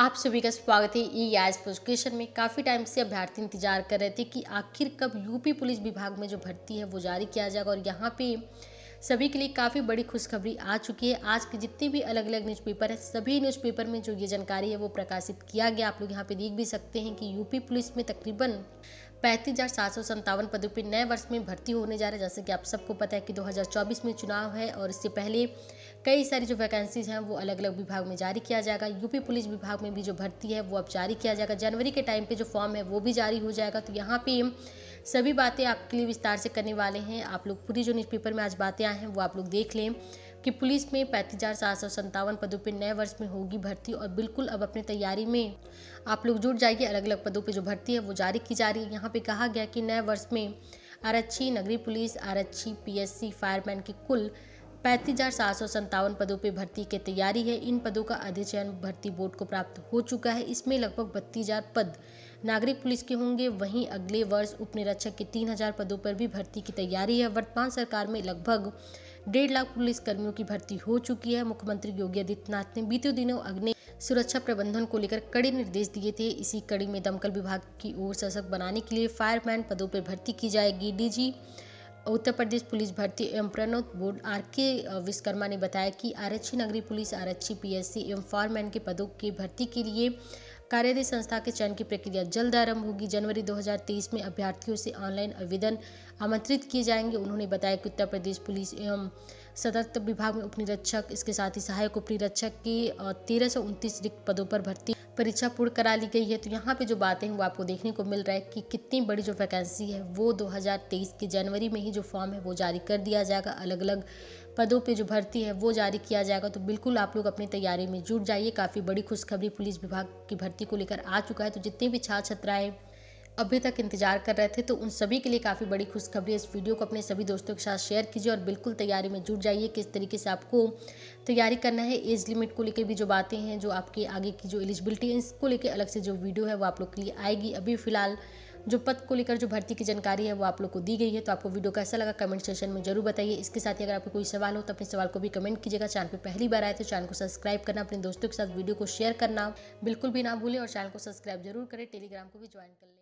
आप सभी का स्वागत है ई आज पोस्टेशन में काफ़ी टाइम से अभ्यर्थी इंतजार कर रहे थे कि आखिर कब यूपी पुलिस विभाग में जो भर्ती है वो जारी किया जाएगा और यहाँ पे सभी के लिए काफ़ी बड़ी खुशखबरी आ चुकी है आज के जितने भी अलग अलग न्यूज़पेपर है सभी न्यूज़पेपर में जो ये जानकारी है वो प्रकाशित किया गया आप लोग यहाँ पे देख भी सकते हैं कि यूपी पुलिस में तकरीबन पैंतीस हज़ार सात सौ संतावन पदों पर नए वर्ष में भर्ती होने जा रहे हैं जैसे कि आप सबको पता है कि 2024 में चुनाव है और इससे पहले कई सारी जो वैकेंसीज हैं वो अलग अलग विभाग में जारी किया जाएगा यूपी पुलिस विभाग में भी जो भर्ती है वो अब जारी किया जाएगा जनवरी के टाइम पे जो फॉर्म है वो भी जारी हो जाएगा तो यहाँ पे सभी बातें आपके लिए विस्तार से करने वाले हैं आप लोग पूरी जो न्यूज़पेपर में आज बातें आए हैं वो आप लोग देख लें कि पुलिस में पैंतीस हज़ार सात सौ संतावन पदों पर नए वर्ष में होगी भर्ती और बिल्कुल अब अपनी तैयारी में आप लोग जुट जाइए अलग अलग पदों पर जो भर्ती है वो जारी की जा रही है यहाँ पर कहा गया कि नए वर्ष में आरक्षी नगरीय पुलिस आरक्षी पीएससी फायरमैन की कुल पैंतीस हजार सात सौ पदों पर भर्ती की तैयारी है इन पदों का अधिचयन भर्ती बोर्ड को प्राप्त हो चुका है इसमें लगभग बत्तीस हजार पद नागरिक पुलिस के होंगे वहीं अगले वर्ष उपनिरीक्षक के तीन हजार पदों पर भी भर्ती की तैयारी है वर्तमान सरकार में लगभग डेढ़ लाख पुलिस कर्मियों की भर्ती हो चुकी है मुख्यमंत्री योगी आदित्यनाथ ने बीते दिनों अग्नि सुरक्षा प्रबंधन को लेकर कड़े निर्देश दिए थे इसी कड़ी में दमकल विभाग की ओर सशक्त बनाने के लिए फायरमैन पदों पर भर्ती की जाएगी डीजी उत्तर प्रदेश पुलिस भर्ती एवं प्रणोत बोर्ड आर के विश्वकर्मा ने बताया कि आरक्षी नगरी पुलिस आरक्षी पीएससी एवं फॉरमैन के पदों की भर्ती के लिए कार्यदय संस्था के चयन की प्रक्रिया जल्द आरंभ होगी जनवरी 2023 में अभ्यर्थियों से ऑनलाइन आवेदन आमंत्रित किए जाएंगे उन्होंने बताया कि उत्तर प्रदेश पुलिस एवं सतर्क विभाग में उपनिरीक्षक इसके साथ ही सहायक उपनिरीक्षक की तेरह रिक्त पदों पर भर्ती परीक्षा पूर्ण करा ली गई है तो यहाँ पे जो बातें हैं वो आपको देखने को मिल रहा है कि कितनी बड़ी जो वैकेंसी है वो 2023 के जनवरी में ही जो फॉर्म है वो जारी कर दिया जाएगा अलग अलग पदों पे जो भर्ती है वो जारी किया जाएगा तो बिल्कुल आप लोग अपनी तैयारी में जुट जाइए काफ़ी बड़ी खुशखबरी पुलिस विभाग की भर्ती को लेकर आ चुका है तो जितने भी छात्र छात्राएँ अभी तक इंतजार कर रहे थे तो उन सभी के लिए काफ़ी बड़ी खुशखबरी इस वीडियो को अपने सभी दोस्तों के साथ शेयर कीजिए और बिल्कुल तैयारी में जुट जाइए किस तरीके से आपको तैयारी करना है एज लिमिट को लेकर भी जो बातें हैं जो आपके आगे की जो एलिजिबिलिटी है इसको लेकर अलग से जो वीडियो है वो आप लोग के लिए आएगी अभी फिलहाल जो पद को लेकर जो भर्ती की जानकारी है वो आप लोग को दी गई है तो आपको वीडियो कैसा लगा कमेंट सेशन में जरूर बताइए इसके साथ ही अगर आपको कोई सवाल हो तो अपने सवाल को भी कमेंट कीजिएगा चैनल पर पहली बार आए तो चैनल को सब्सक्राइब करना अपने दोस्तों के साथ वीडियो को शेयर करना बिल्कुल भी ना भूलें और चैनल को सब्सक्राइब जरूर करें टेलीग्राम को भी ज्वाइन कर लें